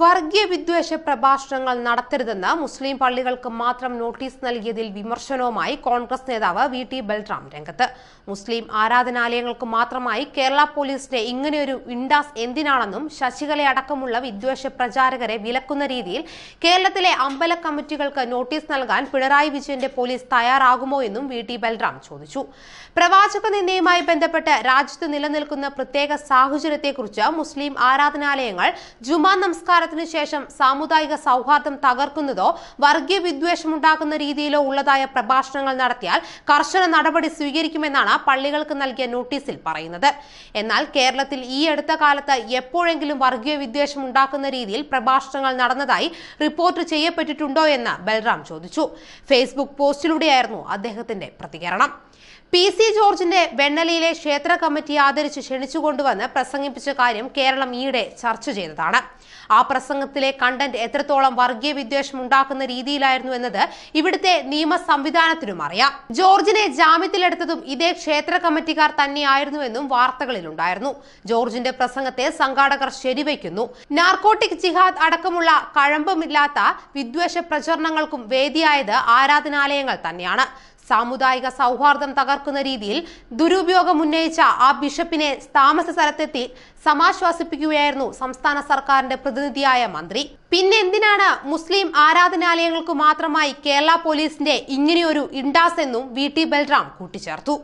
വർഗീയ വിദ്വേഷ പ്രഭാഷണങ്ങൾ നടത്തരുതെന്ന് മുസ്ലിം പള്ളികൾക്ക് മാത്രം നോട്ടീസ് നൽകിയതിൽ വിമർശനവുമായി കോൺഗ്രസ് നേതാവ് വി ടി ബൽറാം രംഗത്ത് മുസ്ലിം ആരാധനാലയങ്ങൾക്ക് മാത്രമായി കേരള പോലീസിന്റെ ഇങ്ങനെയൊരു ഇൻഡാസ് എന്തിനാണെന്നും ശശികല അടക്കമുള്ള വിദ്വേഷ പ്രചാരകരെ വിലക്കുന്ന രീതിയിൽ കേരളത്തിലെ അമ്പല കമ്മിറ്റികൾക്ക് നോട്ടീസ് നൽകാൻ പിണറായി വിജയന്റെ പോലീസ് തയ്യാറാകുമോ എന്നും വി ടി ബൽറാം ചോദിച്ചു പ്രവാചക നിന്ദയുമായി ബന്ധപ്പെട്ട് രാജ്യത്ത് നിലനിൽക്കുന്ന പ്രത്യേക സാഹചര്യത്തെക്കുറിച്ച് മുസ്ലിം ആരാധനാലയങ്ങൾ ജുമാ നമസ്കാരം സംസ്കാരത്തിന് ശേഷം സാമുദായിക സൗഹാർദ്ദം തകർക്കുന്നതോ വർഗീയ വിദ്വേഷമുണ്ടാക്കുന്ന രീതിയിലോ ഉള്ളതായ പ്രഭാഷണങ്ങൾ നടത്തിയാൽ കർശന നടപടി സ്വീകരിക്കുമെന്നാണ് പള്ളികൾക്ക് നൽകിയ നോട്ടീസിൽ പറയുന്നത് എന്നാൽ കേരളത്തിൽ ഈ അടുത്ത കാലത്ത് എപ്പോഴെങ്കിലും വർഗീയ വിദ്വേഷം ഉണ്ടാക്കുന്ന രീതിയിൽ പ്രഭാഷണങ്ങൾ നടന്നതായി റിപ്പോർട്ട് ചെയ്യപ്പെട്ടിട്ടുണ്ടോ എന്ന് ബൽറാം ചോദിച്ചു ഫേസ്ബുക്ക് പോസ്റ്റിലൂടെയായിരുന്നു അദ്ദേഹത്തിന്റെ പ്രതികരണം പി സി ജോർജിന്റെ വെണ്ണലിയിലെ ക്ഷേത്ര കമ്മിറ്റി ആദരിച്ച് ക്ഷണിച്ചുകൊണ്ടുവന്ന് പ്രസംഗിപ്പിച്ച കാര്യം കേരളം ഈയിടെ ചർച്ച ചെയ്തതാണ് ആ പ്രസംഗത്തിലെ കണ്ടന്റ് എത്രത്തോളം വർഗീയ വിദ്വേഷം ഉണ്ടാക്കുന്ന രീതിയിലായിരുന്നു എന്നത് ഇവിടുത്തെ നിയമ സംവിധാനത്തിനും അറിയാം ജോർജിനെ ജാമ്യത്തിലെടുത്തതും ഇതേ ക്ഷേത്ര കമ്മിറ്റിക്കാർ തന്നെയായിരുന്നുവെന്നും വാർത്തകളിലുണ്ടായിരുന്നു ജോർജിന്റെ പ്രസംഗത്തെ സംഘാടകർ ശരിവയ്ക്കുന്നു നാർക്കോട്ടിക് ജിഹാദ് അടക്കമുള്ള കഴമ്പമില്ലാത്ത വിദ്വേഷ പ്രചരണങ്ങൾക്കും വേദിയായത് ആരാധനാലയങ്ങൾ തന്നെയാണ് സാമുദായിക സൗഹാർദ്ദം തകർക്കുന്ന രീതിയിൽ ദുരുപയോഗം ഉന്നയിച്ച ആ ബിഷപ്പിനെ താമസ സ്ഥലത്തെത്തി സമാശ്വാസിപ്പിക്കുകയായിരുന്നു സംസ്ഥാന സർക്കാരിന്റെ പ്രതിനിധിയായ മന്ത്രി പിന്നെ എന്തിനാണ് മുസ്ലിം ആരാധനാലയങ്ങൾക്ക് മാത്രമായി കേരള പോലീസിന്റെ ഇങ്ങനെയൊരു ഇൻഡാസ് എന്നും വി ടി ബൽറാം കൂട്ടിച്ചേർത്തു